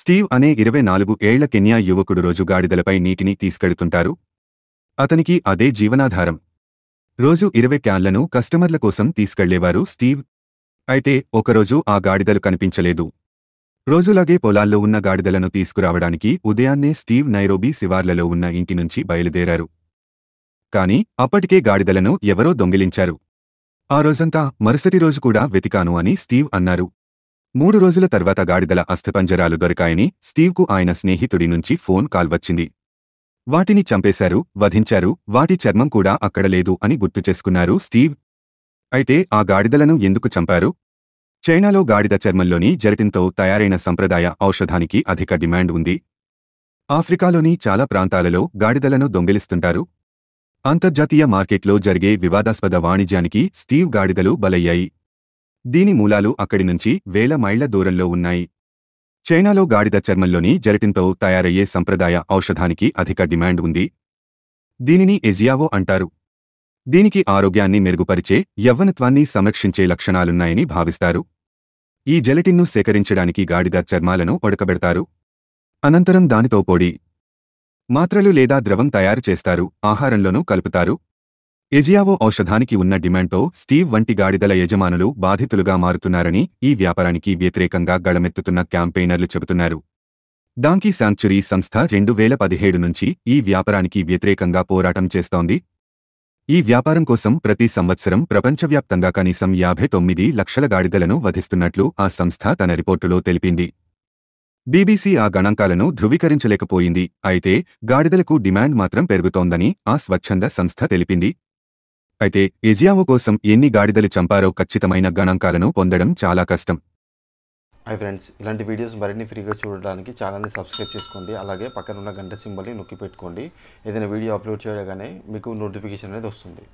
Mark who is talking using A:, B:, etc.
A: Steve అనే ఇరవై నాలుగు ఏళ్ల కెన్యా యువకుడు రోజుగాడిదలపై నీటిని తీసుకెడుతుంటారు అతనికి అదే జీవనాధారం రోజు ఇరవై క్యాన్లను కస్టమర్ల కోసం తీసుకెళ్లేవారు స్టీవ్ అయితే ఒకరోజు ఆ గాడిదలు కనిపించలేదు రోజులాగే పొలాల్లో ఉన్న గాడిదలను తీసుకురావడానికి ఉదయాన్నే స్టీవ్ నైరోబీ శివార్లలో ఉన్న ఇంటి నుంచి బయలుదేరారు కాని అప్పటికే గాడిదలను ఎవరో దొంగిలించారు ఆ రోజంతా మరుసటి రోజు కూడా వెతికాను అని స్టీవ్ అన్నారు మూడు రోజుల తర్వాత గాడిదల అస్థిపంజరాలు దొరికాయని స్టీవ్కు ఆయన స్నేహితుడి నుంచి ఫోన్ కాల్ వచ్చింది వాటిని చంపేశారు వధించారు వాటి చర్మం కూడా అక్కడ లేదు అని గుర్తు చేసుకున్నారు స్టీవ్ అయితే ఆ గాడిదలను ఎందుకు చంపారు చైనాలో గాడిద చర్మంలోని జెరటిన్తో తయారైన సంప్రదాయ ఔషధానికి అధిక డిమాండ్ ఉంది ఆఫ్రికాలోని చాలా ప్రాంతాలలో గాడిదలను దొంగిలిస్తుంటారు అంతర్జాతీయ మార్కెట్లో జరిగే వివాదాస్పద వాణిజ్యానికి స్టీవ్ గాడిదలు బలయ్యాయి దీని మూలాలు అక్కడి నుంచి వేల మైళ్ల దూరంలో ఉన్నాయి చైనాలో గాడిద చర్మంలోని జరటింతో తయారయ్యే సంప్రదాయ ఔషధానికి అధిక డిమాండ్ ఉంది దీనిని ఎజియావో అంటారు దీనికి ఆరోగ్యాన్ని మెరుగుపరిచే యవ్వనత్వాన్ని సంరక్షించే లక్షణాలున్నాయని భావిస్తారు ఈ జెలటిన్ను సేకరించడానికి గాడిద చర్మాలను ఉడకబెడతారు అనంతరం దానితో పొడి మాత్రలు లేదా ద్రవం తయారు చేస్తారు ఆహారంలోనూ కలుపుతారు ఎజియావో ఔషధానికి ఉన్న డిమాండ్తో స్టీవ్ వంటి గాడిదల యజమానులు బాధితులుగా మారుతున్నారని ఈ వ్యాపారానికి వ్యతిరేకంగా గళమెత్తుతున్న క్యాంపెయినర్లు చెబుతున్నారు డాంకీ శాంక్చురీ సంస్థ రెండు వేల పదిహేడు నుంచి ఈ వ్యాపారానికి వ్యతిరేకంగా పోరాటం చేస్తోంది ఈ వ్యాపారం కోసం ప్రతి సంవత్సరం ప్రపంచవ్యాప్తంగా కనీసం యాభై తొమ్మిది లక్షల గాడిదలను వధిస్తున్నట్లు ఆ సంస్థ తన రిపోర్టులో తెలిపింది బీబీసీ ఆ గణాంకాలను ధృవీకరించలేకపోయింది అయితే గాడిదలకు డిమాండ్ మాత్రం పెరుగుతోందని ఆ స్వచ్ఛంద సంస్థ తెలిపింది అయితే ఎజియావో కోసం ఎన్ని గాడిదలు చంపారో ఖచ్చితమైన గణాంకాలను పొందడం చాలా కష్టం
B: హై ఫ్రెండ్స్ ఇలాంటి వీడియోస్ మరిన్ని ఫ్రీగా చూడడానికి ఛానల్ని సబ్స్క్రైబ్ చేసుకోండి అలాగే పక్కన ఉన్న గంట సింబల్ని నొక్కి పెట్టుకోండి ఏదైనా వీడియో అప్లోడ్ చేయగానే మీకు నోటిఫికేషన్ అనేది వస్తుంది